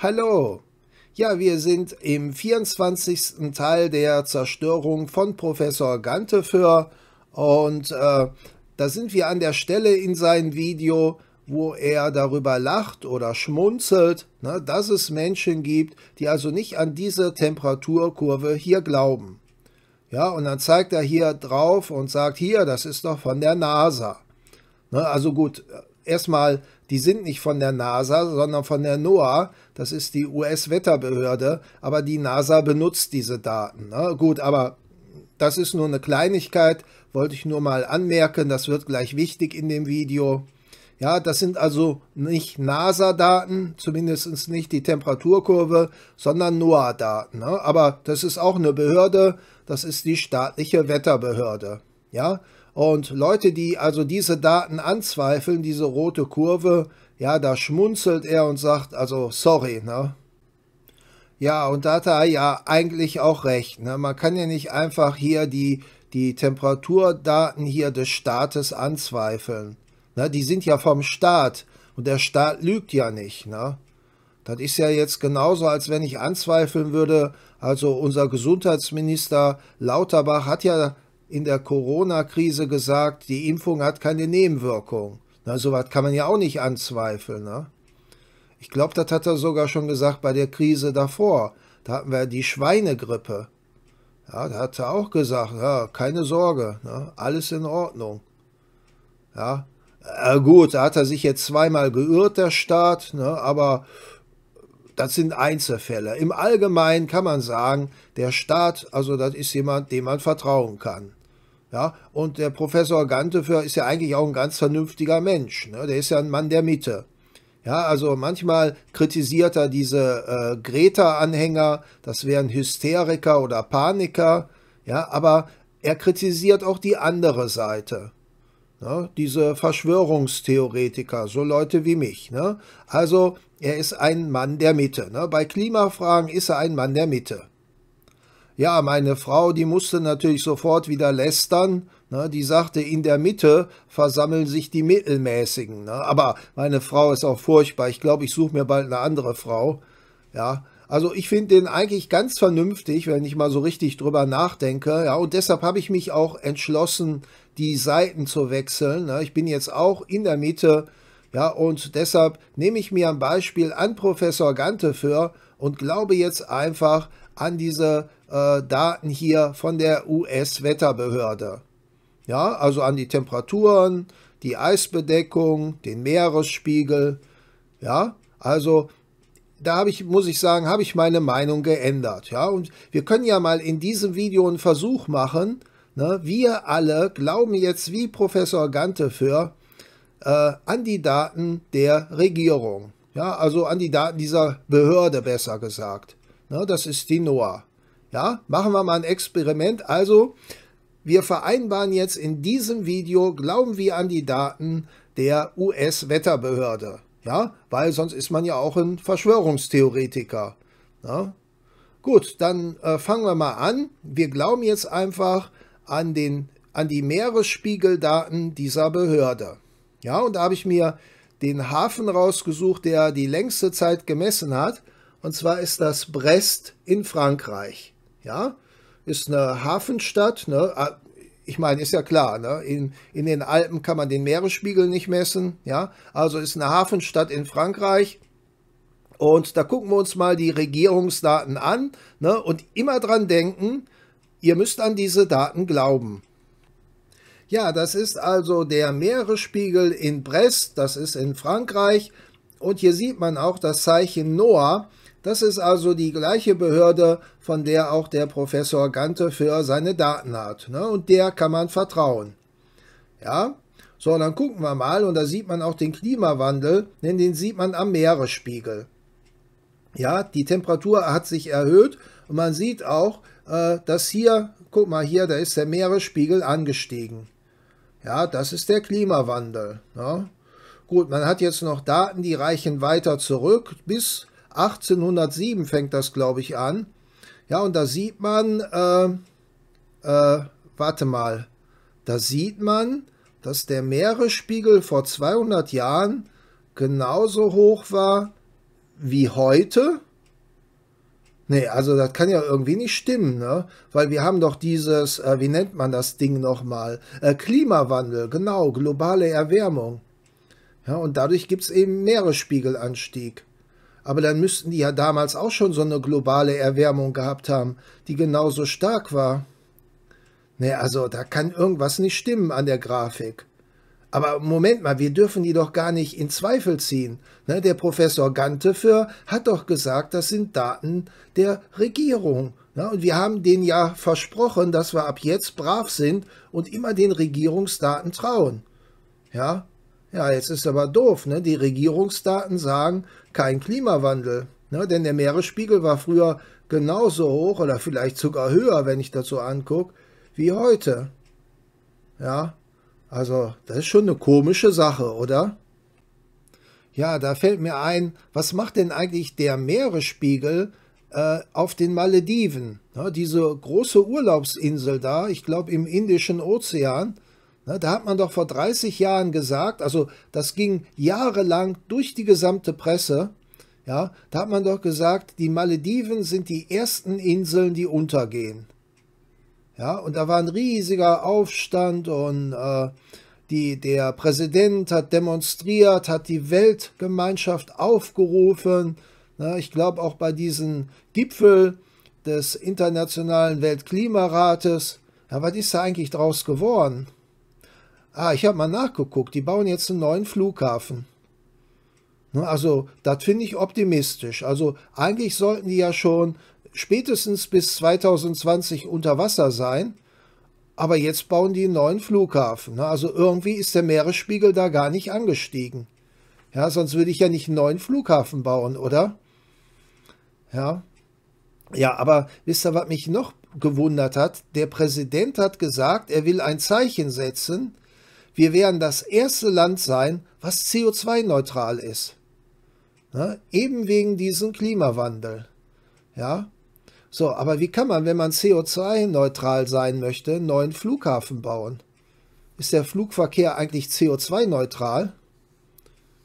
Hallo! Ja, wir sind im 24. Teil der Zerstörung von Professor Ganteföhr und äh, da sind wir an der Stelle in seinem Video, wo er darüber lacht oder schmunzelt, ne, dass es Menschen gibt, die also nicht an diese Temperaturkurve hier glauben. Ja, und dann zeigt er hier drauf und sagt, hier, das ist doch von der NASA. Ne, also gut, erstmal die sind nicht von der NASA, sondern von der NOAA. Das ist die US-Wetterbehörde, aber die NASA benutzt diese Daten. Ne? Gut, aber das ist nur eine Kleinigkeit, wollte ich nur mal anmerken. Das wird gleich wichtig in dem Video. Ja, das sind also nicht NASA-Daten, zumindest nicht die Temperaturkurve, sondern NOAA-Daten. Ne? Aber das ist auch eine Behörde, das ist die staatliche Wetterbehörde. Ja, und Leute, die also diese Daten anzweifeln, diese rote Kurve, ja, da schmunzelt er und sagt, also sorry, ne? Ja, und da hat er ja eigentlich auch recht. Ne? Man kann ja nicht einfach hier die, die Temperaturdaten hier des Staates anzweifeln. Ne? Die sind ja vom Staat und der Staat lügt ja nicht. Ne? Das ist ja jetzt genauso, als wenn ich anzweifeln würde, also unser Gesundheitsminister Lauterbach hat ja in der Corona-Krise gesagt, die Impfung hat keine Nebenwirkung. Na, sowas kann man ja auch nicht anzweifeln. Ne? Ich glaube, das hat er sogar schon gesagt bei der Krise davor. Da hatten wir die Schweinegrippe. Ja, da hat er auch gesagt, ja, keine Sorge, ne? alles in Ordnung. Ja, äh, gut, da hat er sich jetzt zweimal geirrt, der Staat, ne? aber das sind Einzelfälle. Im Allgemeinen kann man sagen, der Staat, also das ist jemand, dem man vertrauen kann. Ja, und der Professor Gante ist ja eigentlich auch ein ganz vernünftiger Mensch. Ne? Der ist ja ein Mann der Mitte. Ja, also manchmal kritisiert er diese äh, Greta-Anhänger, das wären Hysteriker oder Paniker. Ja, aber er kritisiert auch die andere Seite. Ne? Diese Verschwörungstheoretiker, so Leute wie mich. Ne? Also er ist ein Mann der Mitte. Ne? Bei Klimafragen ist er ein Mann der Mitte. Ja, meine Frau, die musste natürlich sofort wieder lästern. Ne? Die sagte, in der Mitte versammeln sich die Mittelmäßigen. Ne? Aber meine Frau ist auch furchtbar. Ich glaube, ich suche mir bald eine andere Frau. Ja, also ich finde den eigentlich ganz vernünftig, wenn ich mal so richtig drüber nachdenke. Ja, und deshalb habe ich mich auch entschlossen, die Seiten zu wechseln. Ne? Ich bin jetzt auch in der Mitte. Ja, und deshalb nehme ich mir ein Beispiel an Professor Gante für und glaube jetzt einfach an diese äh, Daten hier von der US-Wetterbehörde. Ja, also an die Temperaturen, die Eisbedeckung, den Meeresspiegel. Ja, also da habe ich, muss ich sagen, habe ich meine Meinung geändert. Ja, und wir können ja mal in diesem Video einen Versuch machen. Ne? Wir alle glauben jetzt wie Professor Gante für äh, an die Daten der Regierung. Ja, also an die Daten dieser Behörde besser gesagt. Ne? Das ist die NOAA. Ja, machen wir mal ein Experiment. Also, wir vereinbaren jetzt in diesem Video, glauben wir an die Daten der US-Wetterbehörde. Ja, weil sonst ist man ja auch ein Verschwörungstheoretiker. Ja? Gut, dann äh, fangen wir mal an. Wir glauben jetzt einfach an, den, an die Meeresspiegeldaten dieser Behörde. Ja, und da habe ich mir den Hafen rausgesucht, der die längste Zeit gemessen hat. Und zwar ist das Brest in Frankreich ja, ist eine Hafenstadt, ne? Ah, ich meine, ist ja klar, ne? in, in den Alpen kann man den Meeresspiegel nicht messen, ja, also ist eine Hafenstadt in Frankreich. Und da gucken wir uns mal die Regierungsdaten an ne? und immer dran denken, ihr müsst an diese Daten glauben. Ja, das ist also der Meeresspiegel in Brest, das ist in Frankreich. Und hier sieht man auch das Zeichen Noah. Das ist also die gleiche Behörde, von der auch der Professor Gante für seine Daten hat. Ne? Und der kann man vertrauen. Ja, so, dann gucken wir mal und da sieht man auch den Klimawandel, denn den sieht man am Meeresspiegel. Ja, die Temperatur hat sich erhöht und man sieht auch, äh, dass hier, guck mal hier, da ist der Meeresspiegel angestiegen. Ja, das ist der Klimawandel. Ne? Gut, man hat jetzt noch Daten, die reichen weiter zurück bis 1807 fängt das, glaube ich, an. Ja, und da sieht man, äh, äh, warte mal, da sieht man, dass der Meeresspiegel vor 200 Jahren genauso hoch war wie heute. Nee, also das kann ja irgendwie nicht stimmen, ne? Weil wir haben doch dieses, äh, wie nennt man das Ding nochmal? Äh, Klimawandel, genau, globale Erwärmung. Ja, und dadurch gibt es eben Meeresspiegelanstieg. Aber dann müssten die ja damals auch schon so eine globale Erwärmung gehabt haben, die genauso stark war. Ne, also da kann irgendwas nicht stimmen an der Grafik. Aber Moment mal, wir dürfen die doch gar nicht in Zweifel ziehen. Ne, der Professor Gante für hat doch gesagt, das sind Daten der Regierung. Ne, und wir haben denen ja versprochen, dass wir ab jetzt brav sind und immer den Regierungsdaten trauen. Ja, ja, jetzt ist aber doof. Ne? Die Regierungsdaten sagen, kein Klimawandel. Ne? Denn der Meeresspiegel war früher genauso hoch oder vielleicht sogar höher, wenn ich dazu angucke, wie heute. Ja, also das ist schon eine komische Sache, oder? Ja, da fällt mir ein, was macht denn eigentlich der Meeresspiegel äh, auf den Malediven? Ja, ne, diese große Urlaubsinsel da, ich glaube im Indischen Ozean, Ne, da hat man doch vor 30 Jahren gesagt, also das ging jahrelang durch die gesamte Presse, ja, da hat man doch gesagt, die Malediven sind die ersten Inseln, die untergehen. Ja, und da war ein riesiger Aufstand und äh, die, der Präsident hat demonstriert, hat die Weltgemeinschaft aufgerufen. Ne, ich glaube auch bei diesem Gipfel des Internationalen Weltklimarates, ja, was ist da eigentlich draus geworden? Ah, ich habe mal nachgeguckt, die bauen jetzt einen neuen Flughafen. Ne, also, das finde ich optimistisch. Also, eigentlich sollten die ja schon spätestens bis 2020 unter Wasser sein, aber jetzt bauen die einen neuen Flughafen. Ne, also, irgendwie ist der Meeresspiegel da gar nicht angestiegen. Ja, sonst würde ich ja nicht einen neuen Flughafen bauen, oder? Ja. Ja, aber wisst ihr, was mich noch gewundert hat? Der Präsident hat gesagt, er will ein Zeichen setzen, wir werden das erste Land sein, was CO2-neutral ist. Ne? Eben wegen diesem Klimawandel. Ja. So, aber wie kann man, wenn man CO2-neutral sein möchte, einen neuen Flughafen bauen? Ist der Flugverkehr eigentlich CO2-neutral?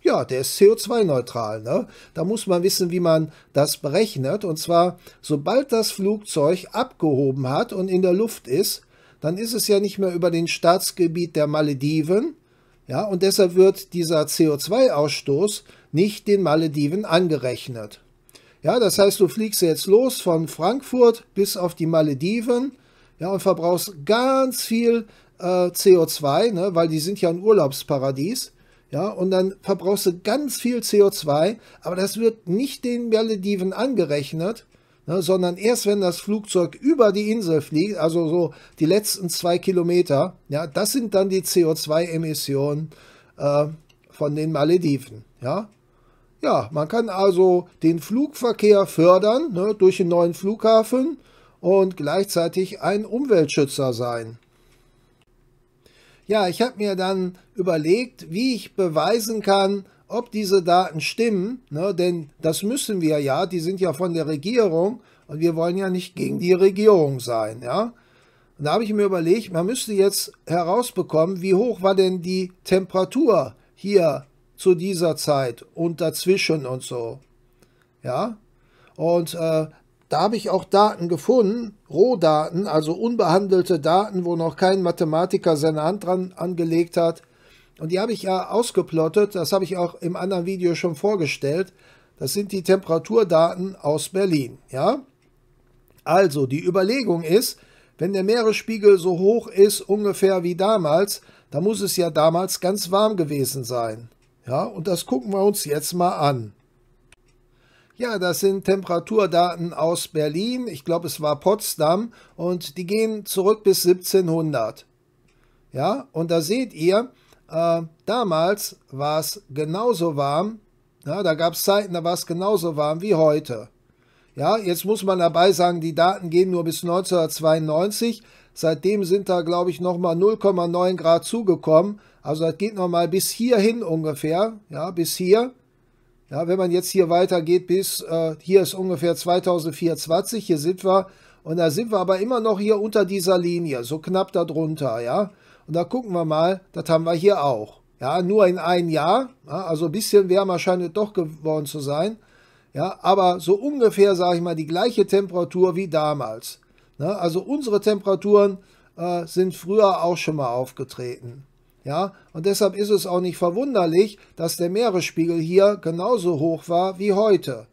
Ja, der ist CO2-neutral. Ne? Da muss man wissen, wie man das berechnet. Und zwar, sobald das Flugzeug abgehoben hat und in der Luft ist, dann ist es ja nicht mehr über den Staatsgebiet der Malediven, ja, und deshalb wird dieser CO2-Ausstoß nicht den Malediven angerechnet. Ja, das heißt, du fliegst jetzt los von Frankfurt bis auf die Malediven, ja, und verbrauchst ganz viel äh, CO2, ne, weil die sind ja ein Urlaubsparadies, ja, und dann verbrauchst du ganz viel CO2, aber das wird nicht den Malediven angerechnet, ne, sondern erst wenn das Flugzeug über die Insel fliegt, also so die letzten zwei Kilometer, ja, das sind dann die CO2-Emissionen äh, von den Malediven. Ja? ja, man kann also den Flugverkehr fördern ne, durch den neuen Flughafen und gleichzeitig ein Umweltschützer sein. Ja, ich habe mir dann überlegt, wie ich beweisen kann, ob diese Daten stimmen, ne, denn das müssen wir ja, die sind ja von der Regierung und wir wollen ja nicht gegen die Regierung sein, ja. Und da habe ich mir überlegt, man müsste jetzt herausbekommen, wie hoch war denn die Temperatur hier zu dieser Zeit und dazwischen und so. Ja, und äh, da habe ich auch Daten gefunden, Rohdaten, also unbehandelte Daten, wo noch kein Mathematiker seine Hand dran angelegt hat, und die habe ich ja ausgeplottet, das habe ich auch im anderen Video schon vorgestellt. Das sind die Temperaturdaten aus Berlin. Ja? Also, die Überlegung ist, wenn der Meeresspiegel so hoch ist, ungefähr wie damals, dann muss es ja damals ganz warm gewesen sein. Ja, und das gucken wir uns jetzt mal an. Ja, das sind Temperaturdaten aus Berlin. Ich glaube, es war Potsdam und die gehen zurück bis 1700. Ja, und da seht ihr, äh, damals war es genauso warm, ja, da gab es Zeiten, da war es genauso warm wie heute. Ja, jetzt muss man dabei sagen, die Daten gehen nur bis 1992. Seitdem sind da, glaube ich, nochmal 0,9 Grad zugekommen. Also das geht nochmal bis hierhin ungefähr. Ja, bis hier. Ja, wenn man jetzt hier weitergeht, bis äh, hier ist ungefähr 2024, hier sind wir. Und da sind wir aber immer noch hier unter dieser Linie, so knapp darunter, ja. Und da gucken wir mal, das haben wir hier auch. Ja, nur in einem Jahr, ja, also ein bisschen wärmer scheint es doch geworden zu sein. Ja, aber so ungefähr, sage ich mal, die gleiche Temperatur wie damals. Ja, ne, also unsere Temperaturen äh, sind früher auch schon mal aufgetreten. Ja, und deshalb ist es auch nicht verwunderlich, dass der Meeresspiegel hier genauso hoch war wie heute.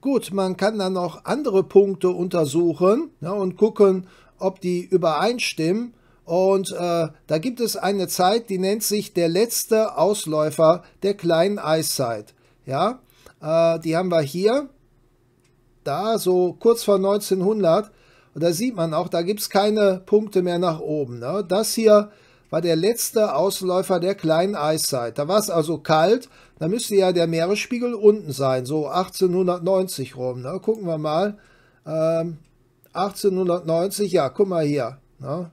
Gut, man kann dann noch andere Punkte untersuchen ja, ne, und gucken, ob die übereinstimmen. Und äh, da gibt es eine Zeit, die nennt sich der letzte Ausläufer der kleinen Eiszeit. Ja, äh, die haben wir hier, da so kurz vor 1900. Und da sieht man auch, da gibt es keine Punkte mehr nach oben. Ne? Das hier war der letzte Ausläufer der kleinen Eiszeit. Da war es also kalt, da müsste ja der Meeresspiegel unten sein, so 1890 rum. Ne? Gucken wir mal. Ähm, 1890, ja, guck mal hier. Ne?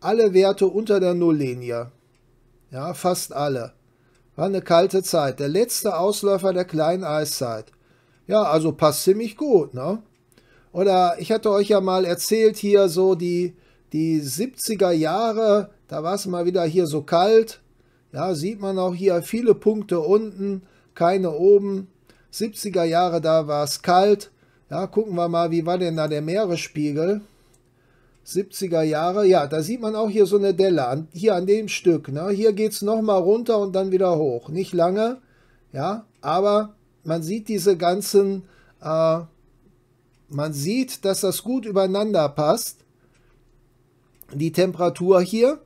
Alle Werte unter der Nulllinie. Ja, fast alle. War eine kalte Zeit. Der letzte Ausläufer der kleinen Eiszeit. Ja, also passt ziemlich gut, ne? Oder ich hatte euch ja mal erzählt hier so die, die 70er Jahre, da war es mal wieder hier so kalt. Ja, sieht man auch hier viele Punkte unten, keine oben. 70er Jahre, da war es kalt. Ja, gucken wir mal, wie war denn da der Meeresspiegel? 70er Jahre, ja, da sieht man auch hier so eine Delle, an, hier an dem Stück. Ne? Hier geht es nochmal runter und dann wieder hoch. Nicht lange, ja, aber man sieht diese ganzen, äh, man sieht, dass das gut übereinander passt. Die Temperatur hier,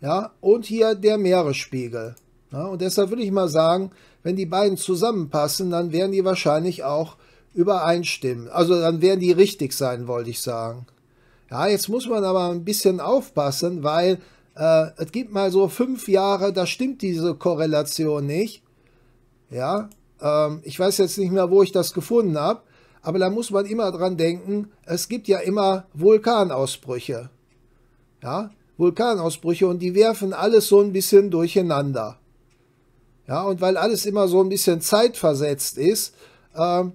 ja, und hier der Meeresspiegel. Ja, ne? und deshalb würde ich mal sagen, wenn die beiden zusammenpassen, dann wären die wahrscheinlich auch übereinstimmen. Also dann werden die richtig sein, wollte ich sagen. Ja, jetzt muss man aber ein bisschen aufpassen, weil äh, es gibt mal so fünf Jahre, da stimmt diese Korrelation nicht. Ja, ähm, ich weiß jetzt nicht mehr, wo ich das gefunden habe, aber da muss man immer dran denken, es gibt ja immer Vulkanausbrüche. Ja, Vulkanausbrüche und die werfen alles so ein bisschen durcheinander. Ja, und weil alles immer so ein bisschen zeitversetzt ist, ähm,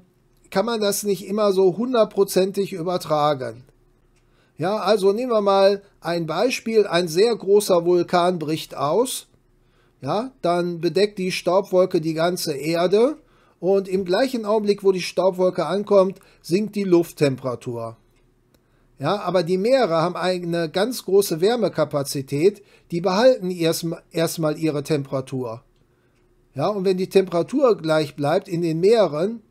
kann man das nicht immer so hundertprozentig übertragen. Ja, also nehmen wir mal ein Beispiel, ein sehr großer Vulkan bricht aus. Ja, dann bedeckt die Staubwolke die ganze Erde und im gleichen Augenblick, wo die Staubwolke ankommt, sinkt die Lufttemperatur. Ja, aber die Meere haben eine ganz große Wärmekapazität, die behalten erstmal erst ihre Temperatur. Ja, und wenn die Temperatur gleich bleibt in den Meeren,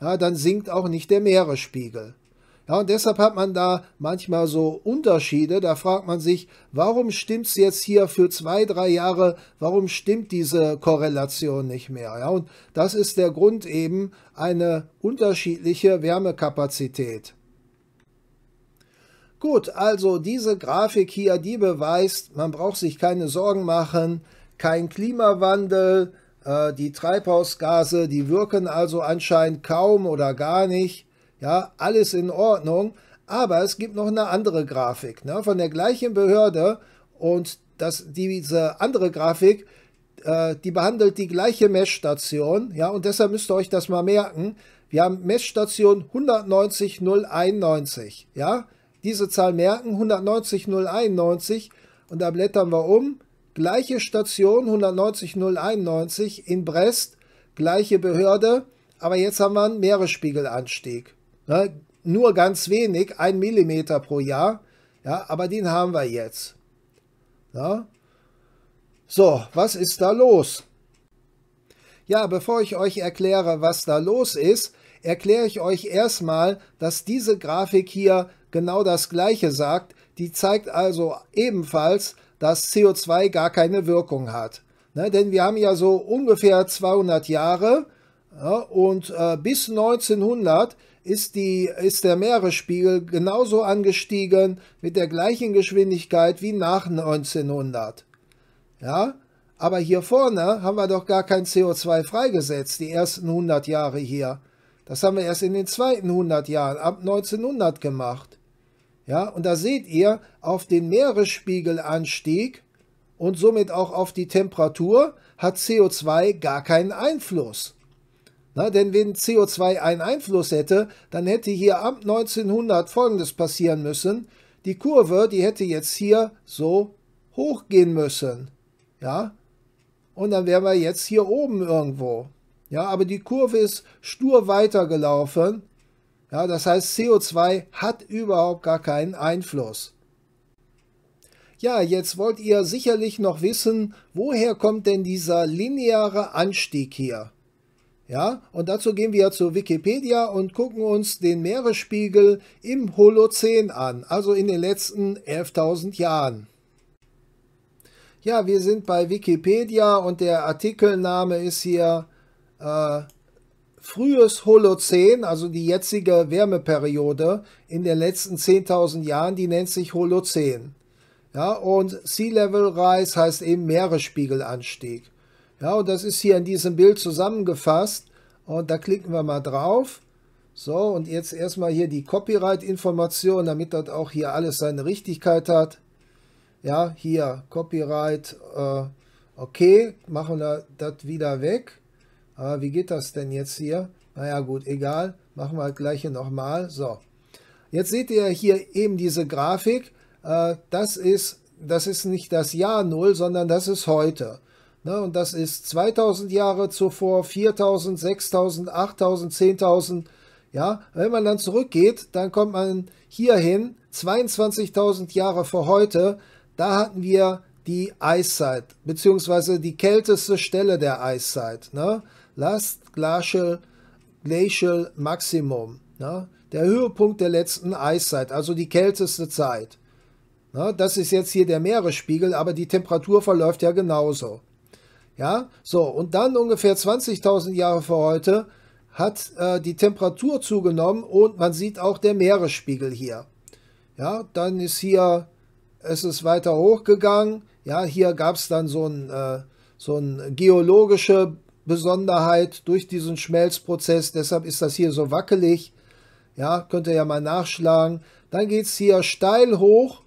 ja, dann sinkt auch nicht der Meeresspiegel. Ja, und deshalb hat man da manchmal so Unterschiede. Da fragt man sich, warum stimmt es jetzt hier für zwei, drei Jahre, warum stimmt diese Korrelation nicht mehr? Ja, und das ist der Grund eben eine unterschiedliche Wärmekapazität. Gut, also diese Grafik hier, die beweist, man braucht sich keine Sorgen machen, kein Klimawandel, äh, die Treibhausgase, die wirken also anscheinend kaum oder gar nicht. Ja, alles in Ordnung. Aber es gibt noch eine andere Grafik ne, von der gleichen Behörde und das, diese andere Grafik, äh, die behandelt die gleiche Messstation. Ja, und deshalb müsst ihr euch das mal merken. Wir haben Messstation 190.091. Ja, diese Zahl merken, 190.091. Und da blättern wir um gleiche Station 190 091 in Brest, gleiche Behörde, aber jetzt haben wir einen Meeresspiegelanstieg. Ne? Nur ganz wenig, ein Millimeter pro Jahr, ja, aber den haben wir jetzt. Ne? So, was ist da los? Ja, bevor ich euch erkläre, was da los ist, erkläre ich euch erstmal, dass diese Grafik hier genau das gleiche sagt. Die zeigt also ebenfalls, dass CO2 gar keine Wirkung hat. Ne, denn wir haben ja so ungefähr 200 Jahre ja, und äh, bis 1900 ist, die, ist der Meeresspiegel genauso angestiegen mit der gleichen Geschwindigkeit wie nach 1900. Ja, aber hier vorne haben wir doch gar kein CO2 freigesetzt, die ersten 100 Jahre hier. Das haben wir erst in den zweiten 100 Jahren, ab 1900 gemacht. Ja, und da seht ihr auf den Meeresspiegelanstieg und somit auch auf die Temperatur hat CO2 gar keinen Einfluss. Na, denn wenn CO2 einen Einfluss hätte, dann hätte hier ab 1900 Folgendes passieren müssen. Die Kurve, die hätte jetzt hier so hochgehen müssen. Ja, und dann wären wir jetzt hier oben irgendwo. Ja, aber die Kurve ist stur weitergelaufen ja, das heißt, CO2 hat überhaupt gar keinen Einfluss. Ja, jetzt wollt ihr sicherlich noch wissen, woher kommt denn dieser lineare Anstieg hier? Ja, und dazu gehen wir zu Wikipedia und gucken uns den Meeresspiegel im Holozän an, also in den letzten 11.000 Jahren. Ja, wir sind bei Wikipedia und der Artikelname ist hier äh, frühes Holozän, also die jetzige Wärmeperiode in den letzten 10.000 Jahren, die nennt sich Holozän. Ja, und Sea Level Rise heißt eben Meeresspiegelanstieg. Ja, und das ist hier in diesem Bild zusammengefasst. Und da klicken wir mal drauf. So, und jetzt erstmal hier die Copyright-Information, damit das auch hier alles seine Richtigkeit hat. Ja, hier Copyright, äh, okay, machen wir das wieder weg. Aber wie geht das denn jetzt hier? Naja gut, egal, machen wir das gleiche nochmal. So, jetzt seht ihr hier eben diese Grafik. Äh, das ist, das ist nicht das Jahr 0, sondern das ist heute. Ne, und das ist 2000 Jahre zuvor, 4000, 6000, 8000, 10.000. Ja, wenn man dann zurückgeht, dann kommt man hierhin, 22.000 Jahre vor heute, da hatten wir die Eiszeit, beziehungsweise die kälteste Stelle der Eiszeit. Ne? Last Glacial, Glacial Maximum, ne? der Höhepunkt der letzten Eiszeit, also die kälteste Zeit. Ne? Das ist jetzt hier der Meeresspiegel, aber die Temperatur verläuft ja genauso. Ja, so, und dann ungefähr 20.000 Jahre vor heute hat äh, die Temperatur zugenommen und man sieht auch der Meeresspiegel hier. Ja, dann ist hier, es ist weiter hochgegangen. Ja, hier gab es dann so ein, äh, so ein geologische Besonderheit durch diesen Schmelzprozess. Deshalb ist das hier so wackelig. Ja, könnt ihr ja mal nachschlagen. Dann geht es hier steil hoch.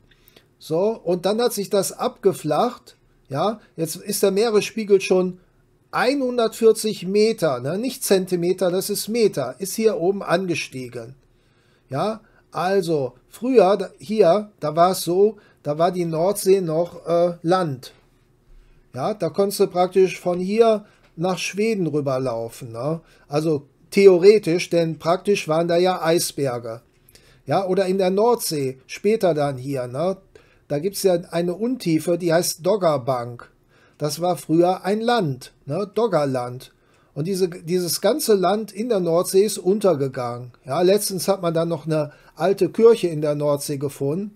So, und dann hat sich das abgeflacht. Ja, jetzt ist der Meeresspiegel schon 140 Meter, ne? nicht Zentimeter, das ist Meter, ist hier oben angestiegen. Ja, also früher hier, da war es so, da war die Nordsee noch äh, Land. Ja, da konntest du praktisch von hier nach Schweden rüberlaufen. Ne? Also theoretisch, denn praktisch waren da ja Eisberge. Ja, oder in der Nordsee, später dann hier. Ne? Da gibt es ja eine Untiefe, die heißt Doggerbank. Das war früher ein Land, ne? Doggerland. Und diese, dieses ganze Land in der Nordsee ist untergegangen. Ja, letztens hat man dann noch eine alte Kirche in der Nordsee gefunden.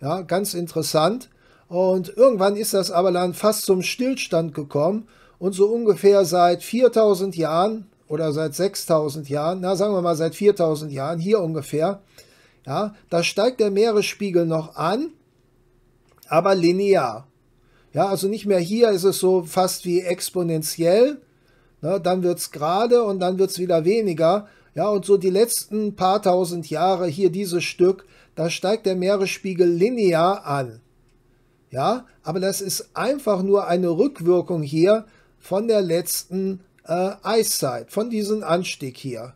Ja, ganz interessant. Und irgendwann ist das aber dann fast zum Stillstand gekommen und so ungefähr seit 4000 Jahren oder seit 6000 Jahren, na sagen wir mal seit 4000 Jahren, hier ungefähr, ja, da steigt der Meeresspiegel noch an, aber linear. Ja, also nicht mehr hier ist es so fast wie exponentiell, ne, dann wird es gerade und dann wird es wieder weniger. Ja, und so die letzten paar tausend Jahre hier dieses Stück, da steigt der Meeresspiegel linear an. Ja, aber das ist einfach nur eine Rückwirkung hier von der letzten äh, Eiszeit, von diesem Anstieg hier.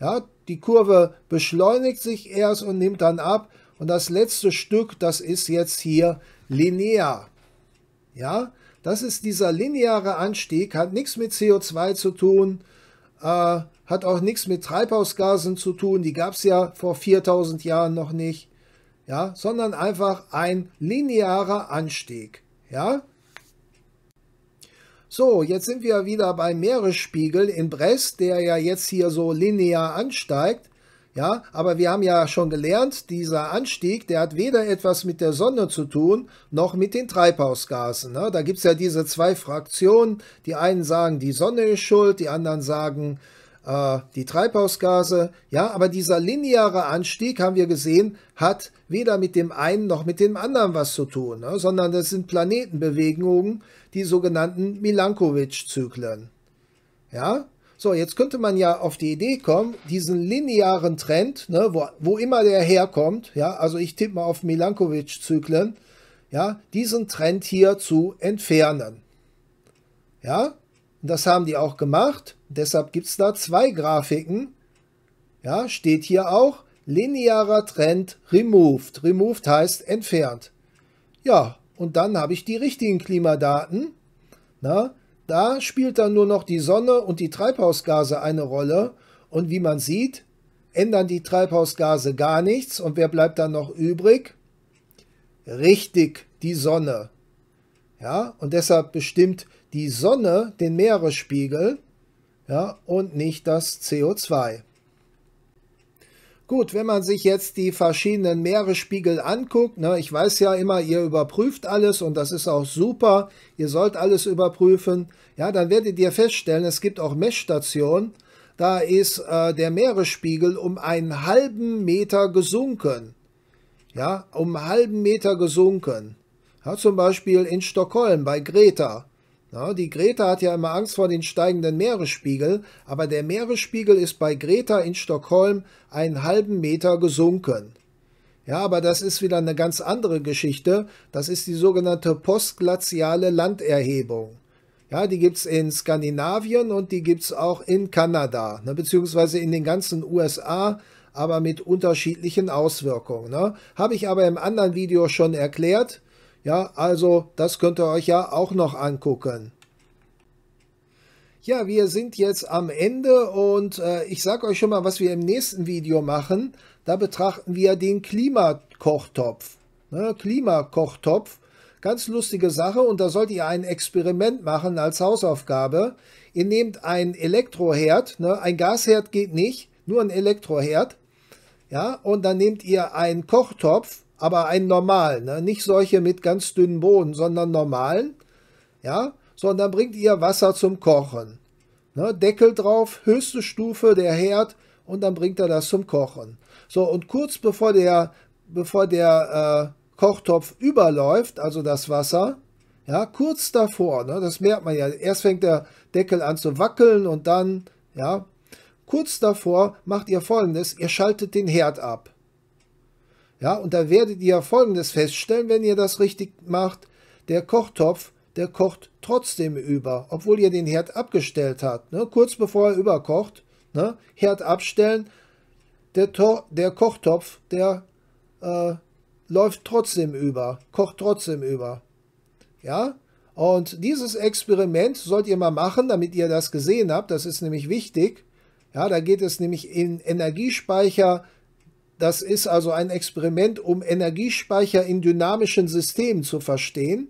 Ja, die Kurve beschleunigt sich erst und nimmt dann ab. Und das letzte Stück, das ist jetzt hier linear. Ja, das ist dieser lineare Anstieg, hat nichts mit CO2 zu tun, äh, hat auch nichts mit Treibhausgasen zu tun, die gab es ja vor 4000 Jahren noch nicht, ja, sondern einfach ein linearer Anstieg. Ja, so, jetzt sind wir wieder beim Meeresspiegel in Brest, der ja jetzt hier so linear ansteigt. Ja, aber wir haben ja schon gelernt, dieser Anstieg, der hat weder etwas mit der Sonne zu tun, noch mit den Treibhausgasen. Ne? Da gibt es ja diese zwei Fraktionen. Die einen sagen, die Sonne ist schuld, die anderen sagen, äh, äh, die Treibhausgase. Ja, aber dieser lineare Anstieg, haben wir gesehen, hat weder mit dem einen noch mit dem anderen was zu tun, ne? sondern das sind Planetenbewegungen, die sogenannten Milankovitch-Zyklen. Ja, so, jetzt könnte man ja auf die Idee kommen, diesen linearen Trend, ne, wo, wo immer der herkommt, ja, also ich tippe mal auf Milankovic-Zyklen, ja, diesen Trend hier zu entfernen. Ja, und das haben die auch gemacht. Deshalb gibt es da zwei Grafiken. Ja, steht hier auch linearer Trend removed. Removed heißt entfernt. Ja, und dann habe ich die richtigen Klimadaten. Na, da spielt dann nur noch die Sonne und die Treibhausgase eine Rolle. Und wie man sieht, ändern die Treibhausgase gar nichts. Und wer bleibt dann noch übrig? Richtig, die Sonne. Ja, und deshalb bestimmt die Sonne den Meeresspiegel ja, und nicht das CO2. Gut, wenn man sich jetzt die verschiedenen Meeresspiegel anguckt, ne, ich weiß ja immer, ihr überprüft alles und das ist auch super, ihr sollt alles überprüfen, ja, dann werdet ihr feststellen, es gibt auch Messstationen, da ist äh, der Meeresspiegel um einen halben Meter gesunken. Ja, um einen halben Meter gesunken. Ja, zum Beispiel in Stockholm bei Greta. Ja, die Greta hat ja immer Angst vor den steigenden Meeresspiegel, aber der Meeresspiegel ist bei Greta in Stockholm einen halben Meter gesunken. Ja, aber das ist wieder eine ganz andere Geschichte. Das ist die sogenannte postglaziale Landerhebung. Ja, die gibt es in Skandinavien und die gibt es auch in Kanada, ne, beziehungsweise in den ganzen USA, aber mit unterschiedlichen Auswirkungen. Ne. Habe ich aber im anderen Video schon erklärt. Ja, also das könnt ihr euch ja auch noch angucken. Ja, wir sind jetzt am Ende und äh, ich sage euch schon mal, was wir im nächsten Video machen. Da betrachten wir den Klimakochtopf. Ne, Klimakochtopf, ganz lustige Sache und da solltet ihr ein Experiment machen als Hausaufgabe. Ihr nehmt ein Elektroherd, ne, ein Gasherd geht nicht, nur ein Elektroherd. Ja, und dann nehmt ihr einen Kochtopf aber einen normalen, ne? nicht solche mit ganz dünnen Boden, sondern normalen, ja, sondern bringt ihr Wasser zum Kochen. Ne? Deckel drauf, höchste Stufe, der Herd und dann bringt er das zum Kochen. So, und kurz bevor der, bevor der äh, Kochtopf überläuft, also das Wasser, ja, kurz davor, ne, das merkt man ja, erst fängt der Deckel an zu wackeln und dann, ja, kurz davor macht ihr folgendes, ihr schaltet den Herd ab. Ja, und da werdet ihr Folgendes feststellen, wenn ihr das richtig macht. Der Kochtopf, der kocht trotzdem über, obwohl ihr den Herd abgestellt habt. Ne? Kurz bevor er überkocht, ne? Herd abstellen, der, Tor der Kochtopf, der äh, läuft trotzdem über, kocht trotzdem über. Ja, und dieses Experiment sollt ihr mal machen, damit ihr das gesehen habt. Das ist nämlich wichtig. Ja, da geht es nämlich in Energiespeicher das ist also ein Experiment, um Energiespeicher in dynamischen Systemen zu verstehen.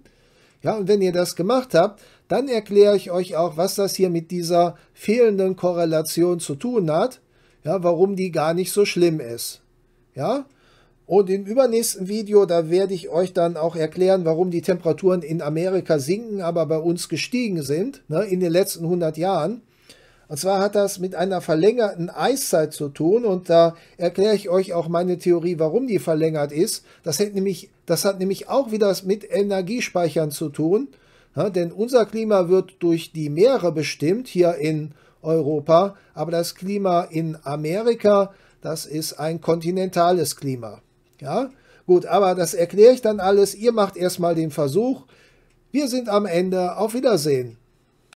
Ja, und wenn ihr das gemacht habt, dann erkläre ich euch auch, was das hier mit dieser fehlenden Korrelation zu tun hat. Ja, warum die gar nicht so schlimm ist. Ja, und im übernächsten Video, da werde ich euch dann auch erklären, warum die Temperaturen in Amerika sinken, aber bei uns gestiegen sind, ne, in den letzten 100 Jahren. Und zwar hat das mit einer verlängerten Eiszeit zu tun und da erkläre ich euch auch meine Theorie, warum die verlängert ist. Das hat nämlich, das hat nämlich auch wieder mit Energiespeichern zu tun, ja, denn unser Klima wird durch die Meere bestimmt hier in Europa, aber das Klima in Amerika, das ist ein kontinentales Klima. Ja, gut, aber das erkläre ich dann alles. Ihr macht erstmal den Versuch. Wir sind am Ende. Auf Wiedersehen.